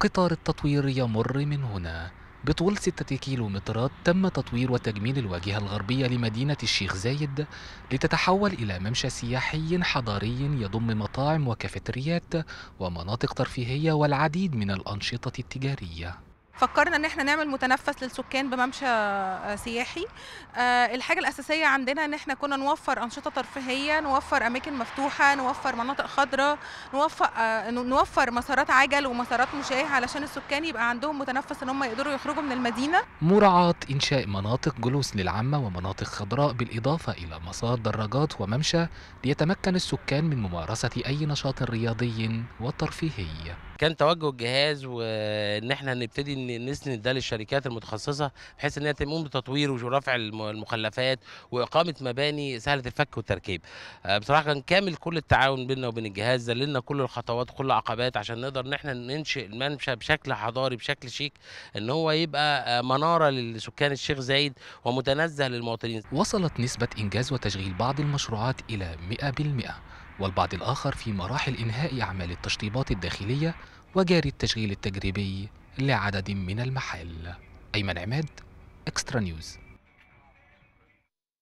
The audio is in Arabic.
قطار التطوير يمر من هنا بطول 6 كيلومترات تم تطوير وتجميل الواجهة الغربية لمدينة الشيخ زايد لتتحول إلى ممشى سياحي حضاري يضم مطاعم وكافيتريات ومناطق ترفيهية والعديد من الأنشطة التجارية فكرنا ان احنا نعمل متنفس للسكان بممشى آه، سياحي آه، الحاجه الاساسيه عندنا ان احنا كنا نوفر انشطه ترفيهيه نوفر اماكن مفتوحه نوفر مناطق خضراء نوفر آه، نوفر مسارات عجل ومسارات مشاه علشان السكان يبقى عندهم متنفس ان هم يقدروا يخرجوا من المدينه مراعاه انشاء مناطق جلوس للعامه ومناطق خضراء بالاضافه الى مسار دراجات وممشى ليتمكن السكان من ممارسه اي نشاط رياضي وترفيهي كان توجه الجهاز وان احنا نبتدي نسند ده للشركات المتخصصه بحيث ان هي تقوم بتطوير ورفع المخلفات واقامه مباني سهله الفك والتركيب آه، بصراحه كان كامل كل التعاون بيننا وبين الجهاز ذللنا كل الخطوات كل العقبات عشان نقدر ان احنا ننشئ الممشى بشكل حضاري بشكل شيك ان هو يبقى آه، مناره لسكان الشيخ زايد ومتنزه للمواطنين وصلت نسبه انجاز وتشغيل بعض المشروعات الى 100% والبعض الآخر في مراحل إنهاء أعمال التشطيبات الداخلية وجاري التشغيل التجريبي لعدد من المحال أيمن عماد إكسترا نيوز